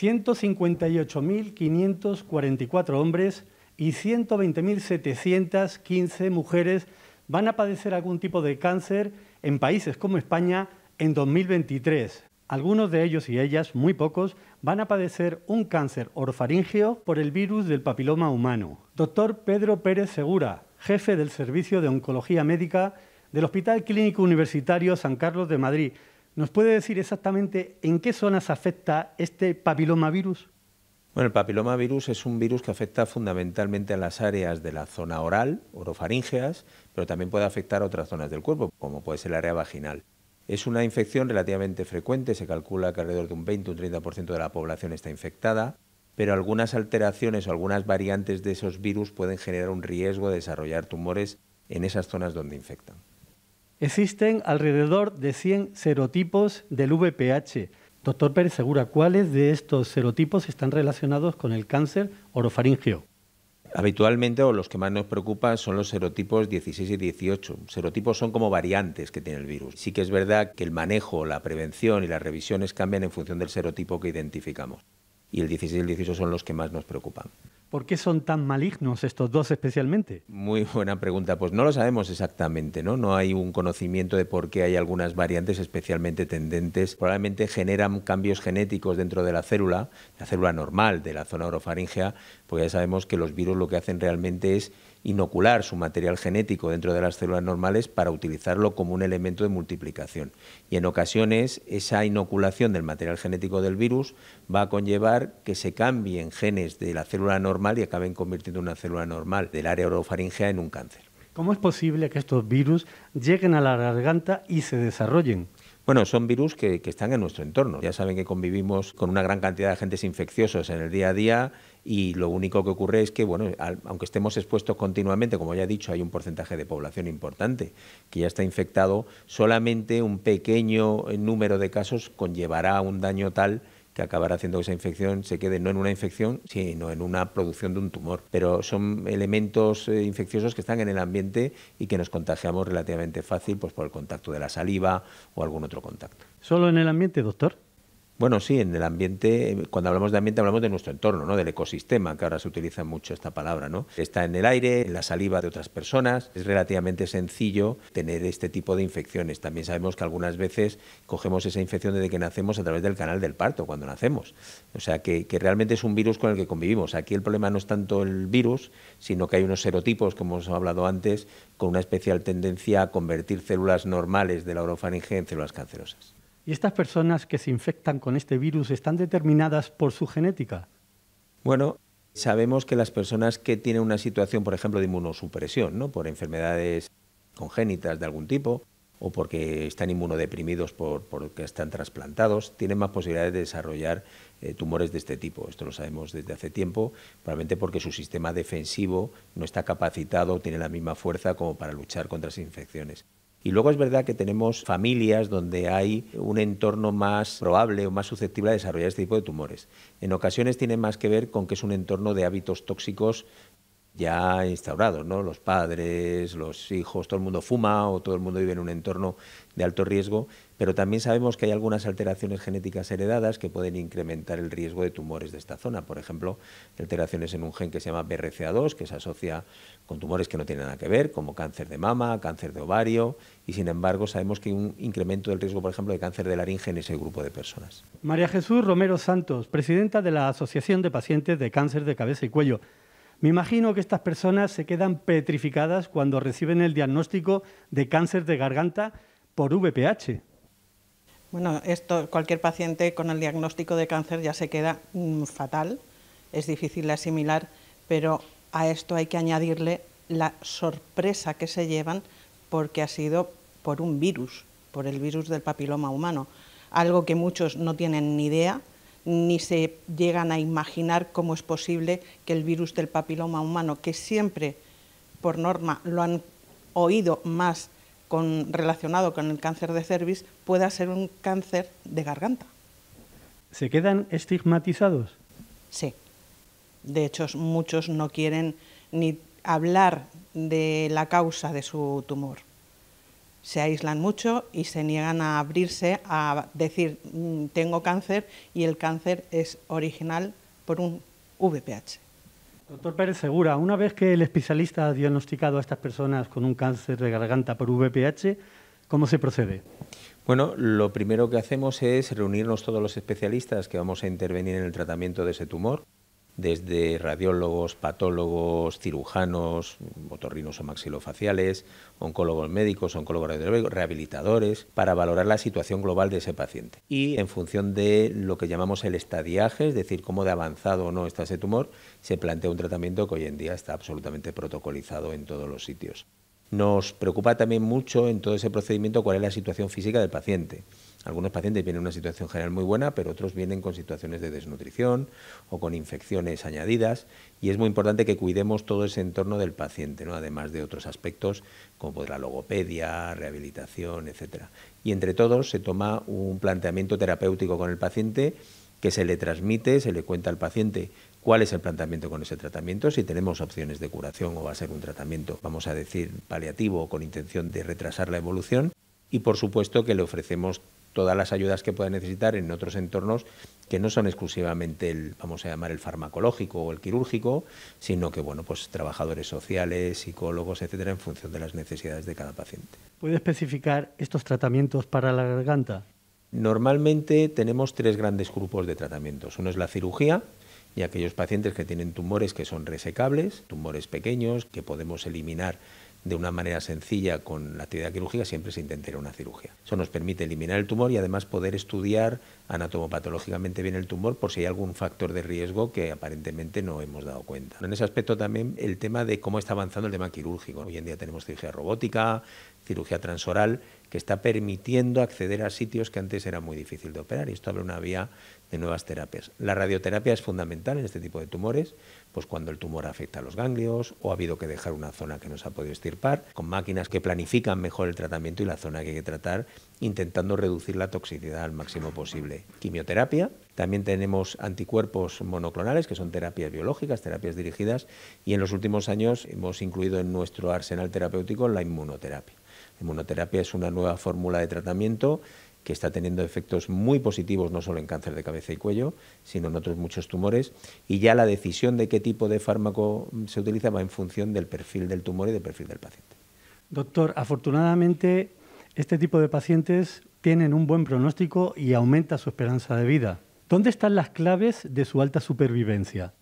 158.544 hombres y 120.715 mujeres van a padecer algún tipo de cáncer en países como España en 2023. Algunos de ellos y ellas, muy pocos, van a padecer un cáncer orfaríngeo por el virus del papiloma humano. Doctor Pedro Pérez Segura, jefe del Servicio de Oncología Médica del Hospital Clínico Universitario San Carlos de Madrid, ¿Nos puede decir exactamente en qué zonas afecta este papilomavirus? Bueno, el papilomavirus es un virus que afecta fundamentalmente a las áreas de la zona oral, orofaríngeas, pero también puede afectar a otras zonas del cuerpo, como puede ser el área vaginal. Es una infección relativamente frecuente, se calcula que alrededor de un 20 o un 30% de la población está infectada, pero algunas alteraciones o algunas variantes de esos virus pueden generar un riesgo de desarrollar tumores en esas zonas donde infectan. Existen alrededor de 100 serotipos del VPH. Doctor Pérez Segura, ¿cuáles de estos serotipos están relacionados con el cáncer orofaringeo? Habitualmente, los que más nos preocupan, son los serotipos 16 y 18. Serotipos son como variantes que tiene el virus. Sí que es verdad que el manejo, la prevención y las revisiones cambian en función del serotipo que identificamos. Y el 16 y el 18 son los que más nos preocupan. ¿Por qué son tan malignos estos dos especialmente? Muy buena pregunta. Pues no lo sabemos exactamente, ¿no? No hay un conocimiento de por qué hay algunas variantes especialmente tendentes. Probablemente generan cambios genéticos dentro de la célula, la célula normal de la zona orofaringea, pues ya sabemos que los virus lo que hacen realmente es inocular su material genético dentro de las células normales para utilizarlo como un elemento de multiplicación. Y en ocasiones esa inoculación del material genético del virus va a conllevar que se cambien genes de la célula normal y acaben convirtiendo una célula normal del área orofaringea en un cáncer. ¿Cómo es posible que estos virus lleguen a la garganta y se desarrollen? Bueno, son virus que, están en nuestro entorno. Ya saben que convivimos con una gran cantidad de agentes infecciosos en el día a día y lo único que ocurre es que, bueno, aunque estemos expuestos continuamente, como ya he dicho, hay un porcentaje de población importante que ya está infectado, solamente un pequeño eh, número de casos conllevará un daño tal que acabará haciendo que esa infección se quede no en una infección, sino en una producción de un tumor. Pero son elementos eh, infecciosos que están en el ambiente y que nos contagiamos relativamente fácil pues, por el contacto de la saliva o algún otro contacto. ¿Solo en el ambiente, doctor? Bueno, sí, en el ambiente, cuando hablamos de ambiente hablamos de nuestro entorno, ¿no? del ecosistema, que ahora se utiliza mucho esta palabra. ¿no? Está en el aire, en la saliva de otras personas. Es relativamente sencillo tener este tipo de infecciones. También sabemos que algunas veces cogemos esa infección desde que nacemos a través del canal del parto, cuando nacemos. O sea, que, que realmente es un virus con el que convivimos. Aquí el problema no es tanto el virus, sino que hay unos serotipos, como hemos hablado antes, con una especial tendencia a convertir células normales de la orofaringe en células cancerosas. ¿Y estas personas que se infectan con este virus están determinadas por su genética? Bueno, sabemos que las personas que tienen una situación, por ejemplo, de inmunosupresión, ¿no? por enfermedades congénitas de algún tipo, o porque están inmunodeprimidos por, porque están trasplantados, tienen más posibilidades de desarrollar eh, tumores de este tipo. Esto lo sabemos desde hace tiempo, probablemente porque su sistema defensivo no está capacitado, tiene la misma fuerza como para luchar contra las infecciones. Y luego es verdad que tenemos familias donde hay un entorno más probable o más susceptible a desarrollar este tipo de tumores. En ocasiones tiene más que ver con que es un entorno de hábitos tóxicos ya instaurados, ¿no? Los padres, los hijos, todo el mundo fuma o todo el mundo vive en un entorno de alto riesgo, pero también sabemos que hay algunas alteraciones genéticas heredadas que pueden incrementar el riesgo de tumores de esta zona. Por ejemplo, alteraciones en un gen que se llama BRCA2, que se asocia con tumores que no tienen nada que ver, como cáncer de mama, cáncer de ovario, y sin embargo sabemos que hay un incremento del riesgo, por ejemplo, de cáncer de laringe en ese grupo de personas. María Jesús Romero Santos, presidenta de la Asociación de Pacientes de Cáncer de Cabeza y Cuello. Me imagino que estas personas se quedan petrificadas cuando reciben el diagnóstico de cáncer de garganta por VPH. Bueno, esto, cualquier paciente con el diagnóstico de cáncer ya se queda mm, fatal, es difícil de asimilar, pero a esto hay que añadirle la sorpresa que se llevan porque ha sido por un virus, por el virus del papiloma humano, algo que muchos no tienen ni idea, ni se llegan a imaginar cómo es posible que el virus del papiloma humano, que siempre por norma lo han oído más con, relacionado con el cáncer de cervix, pueda ser un cáncer de garganta. ¿Se quedan estigmatizados? Sí. De hecho, muchos no quieren ni hablar de la causa de su tumor se aíslan mucho y se niegan a abrirse, a decir mm, tengo cáncer y el cáncer es original por un VPH. Doctor Pérez Segura, una vez que el especialista ha diagnosticado a estas personas con un cáncer de garganta por VPH, ¿cómo se procede? Bueno, lo primero que hacemos es reunirnos todos los especialistas que vamos a intervenir en el tratamiento de ese tumor desde radiólogos, patólogos, cirujanos, otorrinos o maxilofaciales, oncólogos médicos, oncólogos radiológicos, rehabilitadores, para valorar la situación global de ese paciente. Y en función de lo que llamamos el estadiaje, es decir, cómo de avanzado o no está ese tumor, se plantea un tratamiento que hoy en día está absolutamente protocolizado en todos los sitios. Nos preocupa también mucho en todo ese procedimiento cuál es la situación física del paciente algunos pacientes vienen en una situación general muy buena, pero otros vienen con situaciones de desnutrición o con infecciones añadidas y es muy importante que cuidemos todo ese entorno del paciente, ¿no? además de otros aspectos como pues, la logopedia, rehabilitación, etc. Y entre todos se toma un planteamiento terapéutico con el paciente que se le transmite, se le cuenta al paciente cuál es el planteamiento con ese tratamiento, si tenemos opciones de curación o va a ser un tratamiento, vamos a decir, paliativo o con intención de retrasar la evolución. Y por supuesto que le ofrecemos todas las ayudas que pueda necesitar en otros entornos que no son exclusivamente el, vamos a llamar, el farmacológico o el quirúrgico, sino que, bueno, pues trabajadores sociales, psicólogos, etcétera, en función de las necesidades de cada paciente. ¿Puede especificar estos tratamientos para la garganta? Normalmente tenemos tres grandes grupos de tratamientos. Uno es la cirugía, y aquellos pacientes que tienen tumores que son resecables, tumores pequeños que podemos eliminar de una manera sencilla con la actividad quirúrgica, siempre se intentará una cirugía. Eso nos permite eliminar el tumor y además poder estudiar anatomopatológicamente bien el tumor por si hay algún factor de riesgo que aparentemente no hemos dado cuenta. En ese aspecto también el tema de cómo está avanzando el tema quirúrgico. Hoy en día tenemos cirugía robótica, cirugía transoral, que está permitiendo acceder a sitios que antes era muy difícil de operar y esto abre una vía de nuevas terapias. La radioterapia es fundamental en este tipo de tumores, pues cuando el tumor afecta a los ganglios o ha habido que dejar una zona que no se ha podido estirpar, con máquinas que planifican mejor el tratamiento y la zona que hay que tratar, intentando reducir la toxicidad al máximo posible. Quimioterapia, también tenemos anticuerpos monoclonales, que son terapias biológicas, terapias dirigidas, y en los últimos años hemos incluido en nuestro arsenal terapéutico la inmunoterapia. La inmunoterapia es una nueva fórmula de tratamiento que está teniendo efectos muy positivos no solo en cáncer de cabeza y cuello, sino en otros muchos tumores, y ya la decisión de qué tipo de fármaco se utiliza va en función del perfil del tumor y del perfil del paciente. Doctor, afortunadamente este tipo de pacientes tienen un buen pronóstico y aumenta su esperanza de vida. ¿Dónde están las claves de su alta supervivencia?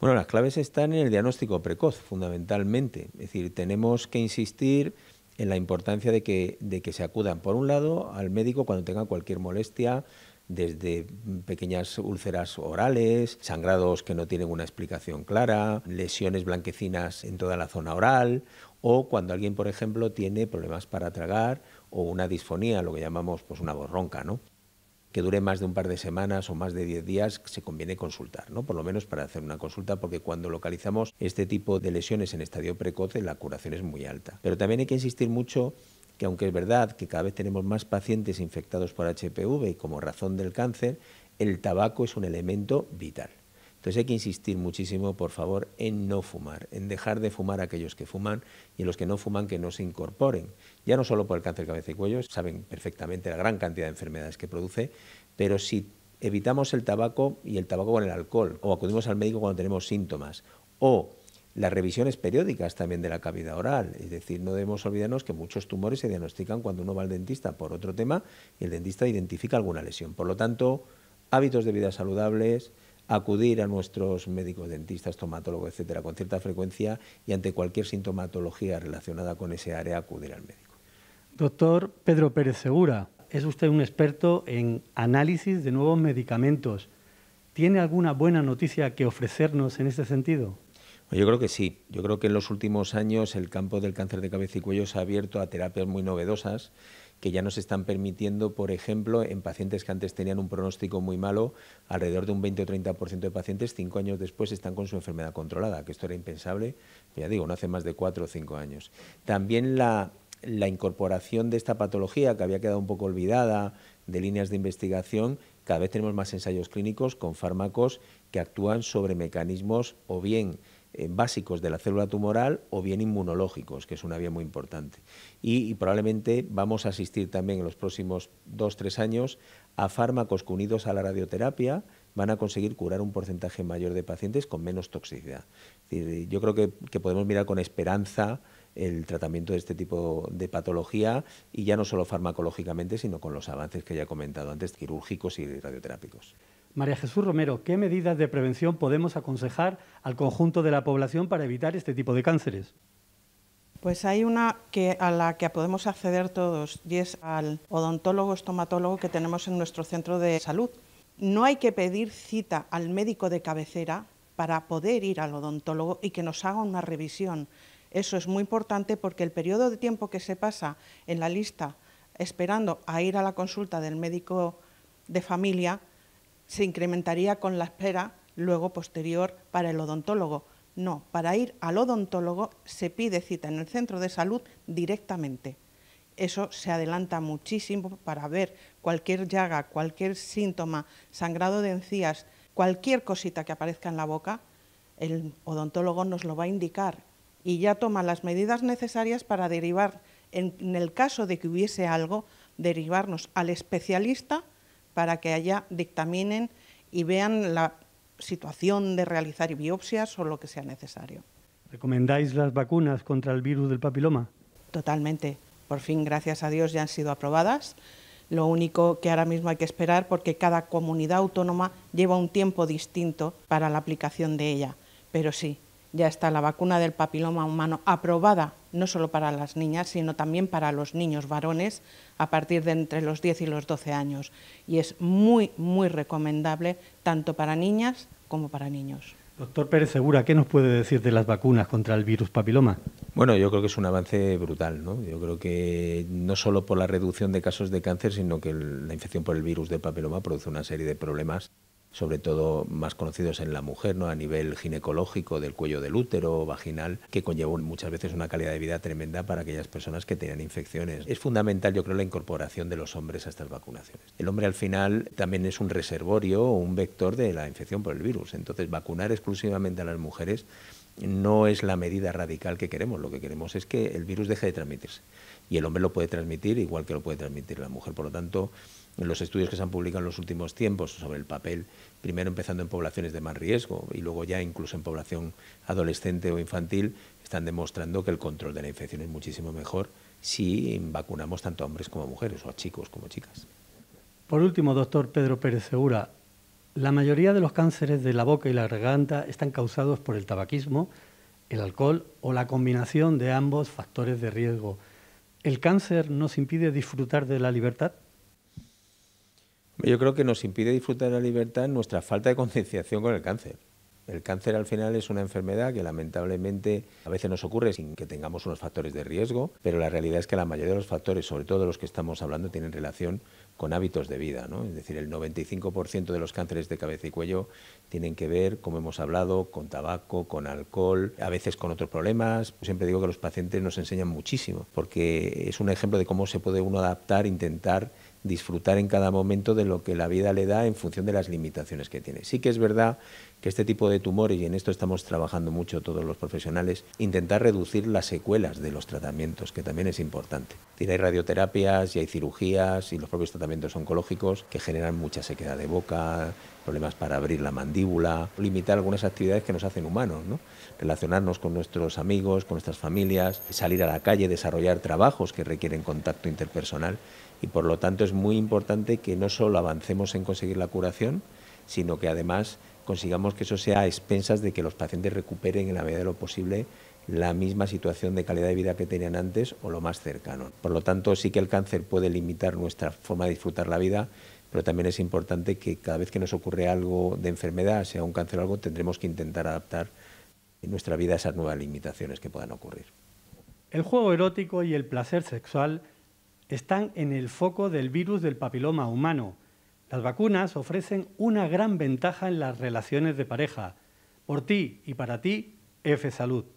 Bueno, las claves están en el diagnóstico precoz, fundamentalmente. Es decir, tenemos que insistir en la importancia de que, de que se acudan, por un lado, al médico cuando tenga cualquier molestia, desde pequeñas úlceras orales, sangrados que no tienen una explicación clara, lesiones blanquecinas en toda la zona oral o cuando alguien, por ejemplo, tiene problemas para tragar o una disfonía, lo que llamamos pues una voz ¿no? que dure más de un par de semanas o más de 10 días, se conviene consultar, ¿no? por lo menos para hacer una consulta, porque cuando localizamos este tipo de lesiones en estadio precoz, la curación es muy alta. Pero también hay que insistir mucho que aunque es verdad que cada vez tenemos más pacientes infectados por HPV y como razón del cáncer, el tabaco es un elemento vital. Entonces hay que insistir muchísimo, por favor, en no fumar, en dejar de fumar a aquellos que fuman y en los que no fuman que no se incorporen. Ya no solo por el cáncer de cabeza y cuello, saben perfectamente la gran cantidad de enfermedades que produce, pero si evitamos el tabaco y el tabaco con el alcohol, o acudimos al médico cuando tenemos síntomas, o las revisiones periódicas también de la cavidad oral. Es decir, no debemos olvidarnos que muchos tumores se diagnostican cuando uno va al dentista por otro tema y el dentista identifica alguna lesión. Por lo tanto, hábitos de vida saludables, acudir a nuestros médicos, dentistas, tomatólogos, etcétera, con cierta frecuencia y ante cualquier sintomatología relacionada con ese área acudir al médico. Doctor Pedro Pérez Segura, es usted un experto en análisis de nuevos medicamentos. ¿Tiene alguna buena noticia que ofrecernos en este sentido? Yo creo que sí. Yo creo que en los últimos años el campo del cáncer de cabeza y cuello se ha abierto a terapias muy novedosas que ya nos están permitiendo, por ejemplo, en pacientes que antes tenían un pronóstico muy malo, alrededor de un 20 o 30% de pacientes, cinco años después están con su enfermedad controlada, que esto era impensable, ya digo, no hace más de cuatro o cinco años. También la, la incorporación de esta patología, que había quedado un poco olvidada, de líneas de investigación, cada vez tenemos más ensayos clínicos con fármacos que actúan sobre mecanismos o bien eh, básicos de la célula tumoral o bien inmunológicos, que es una vía muy importante. Y, probablemente vamos a asistir también en los próximos dos, tres años a fármacos que unidos a la radioterapia van a conseguir curar un porcentaje mayor de pacientes con menos toxicidad. Eh, yo creo que, que podemos mirar con esperanza el tratamiento de este tipo de patología y ya no solo farmacológicamente, sino con los avances que ya he comentado antes, quirúrgicos y radioterápicos. María Jesús Romero, ¿qué medidas de prevención podemos aconsejar al conjunto de la población para evitar este tipo de cánceres? Pues hay una que, a la que podemos acceder todos y es al odontólogo estomatólogo que tenemos en nuestro centro de salud. No hay que pedir cita al médico de cabecera para poder ir al odontólogo y que nos haga una revisión. Eso es muy importante porque el periodo de tiempo que se pasa en la lista esperando a ir a la consulta del médico de familia se incrementaría con la espera luego posterior para el odontólogo. No, para ir al odontólogo se pide cita en el centro de salud directamente. Eso se adelanta muchísimo para ver cualquier llaga, cualquier síntoma, sangrado de encías, cualquier cosita que aparezca en la boca, el odontólogo nos lo va a indicar y ya toma las medidas necesarias para derivar, en, el caso de que hubiese algo, derivarnos al especialista para que allá dictaminen y vean la situación de realizar biopsias o lo que sea necesario. ¿Recomendáis las vacunas contra el virus del papiloma? Totalmente. Por fin, gracias a Dios, ya han sido aprobadas. Lo único que ahora mismo hay que esperar porque cada comunidad autónoma lleva un tiempo distinto para la aplicación de ella. Pero sí, ya está la vacuna del papiloma humano aprobada no solo para las niñas, sino también para los niños varones a partir de entre los 10 y los 12 años. Y es muy, muy recomendable tanto para niñas como para niños. Doctor Pérez Segura, ¿qué nos puede decir de las vacunas contra el virus papiloma? Bueno, yo creo que es un avance brutal, ¿no? Yo creo que no solo por la reducción de casos de cáncer, sino que la infección por el virus del papiloma produce una serie de problemas sobre todo más conocidos en la mujer, ¿no? a nivel ginecológico, del cuello del útero, vaginal, que conllevó muchas veces una calidad de vida tremenda para aquellas personas que tenían infecciones. Es fundamental, yo creo, la incorporación de los hombres a estas vacunaciones. El hombre al final también es un reservorio o un vector de la infección por el virus, entonces vacunar exclusivamente a las mujeres no es la medida radical que queremos. Lo que queremos es que el virus deje de transmitirse. Y el hombre lo puede transmitir igual que lo puede transmitir la mujer. Por lo tanto, los estudios que se han publicado en los últimos tiempos sobre el papel, primero empezando en poblaciones de más riesgo y luego ya incluso en población adolescente o infantil, están demostrando que el control de la infección es muchísimo mejor si vacunamos tanto a hombres como a mujeres o a chicos como a chicas. Por último, doctor Pedro Pérez Segura, la mayoría de los cánceres de la boca y la garganta están causados por el tabaquismo, el alcohol o la combinación de ambos factores de riesgo. ¿El cáncer nos impide disfrutar de la libertad? Yo creo que nos impide disfrutar de la libertad nuestra falta de concienciación con el cáncer. El cáncer al final es una enfermedad que lamentablemente a veces nos ocurre sin que tengamos unos factores de riesgo, pero la realidad es que la mayoría de los factores, sobre todo los que estamos hablando, tienen relación con hábitos de vida. ¿no? Es decir, el 95% de los cánceres de cabeza y cuello tienen que ver, como hemos hablado, con tabaco, con alcohol, a veces con otros problemas. Siempre digo que los pacientes nos enseñan muchísimo, porque es un ejemplo de cómo se puede uno adaptar, intentar disfrutar en cada momento de lo que la vida le da en función de las limitaciones que tiene. Sí que es verdad este tipo de tumores, y en esto estamos trabajando mucho todos los profesionales, intentar reducir las secuelas de los tratamientos, que también es importante. hay radioterapias y hay cirugías y los propios tratamientos oncológicos que generan mucha sequedad de boca, problemas para abrir la mandíbula, limitar algunas actividades que nos hacen humanos, relacionarnos con nuestros amigos, con nuestras familias, salir a la calle, desarrollar trabajos que requieren contacto interpersonal y por lo tanto es muy importante que no solo avancemos en conseguir la curación, sino que además consigamos que eso sea a expensas de que los pacientes recuperen en la medida de lo posible la misma situación de calidad de vida que tenían antes o lo más cercano. Por lo tanto, sí que el cáncer puede limitar nuestra forma de disfrutar la vida, pero también es importante que cada vez que nos ocurre algo de enfermedad, sea un cáncer o algo, tendremos que intentar adaptar en nuestra vida a esas nuevas limitaciones que puedan ocurrir. El juego erótico y el placer sexual están en el foco del virus del papiloma humano las vacunas ofrecen una gran ventaja en las relaciones de pareja. Por ti y para ti, F Salud.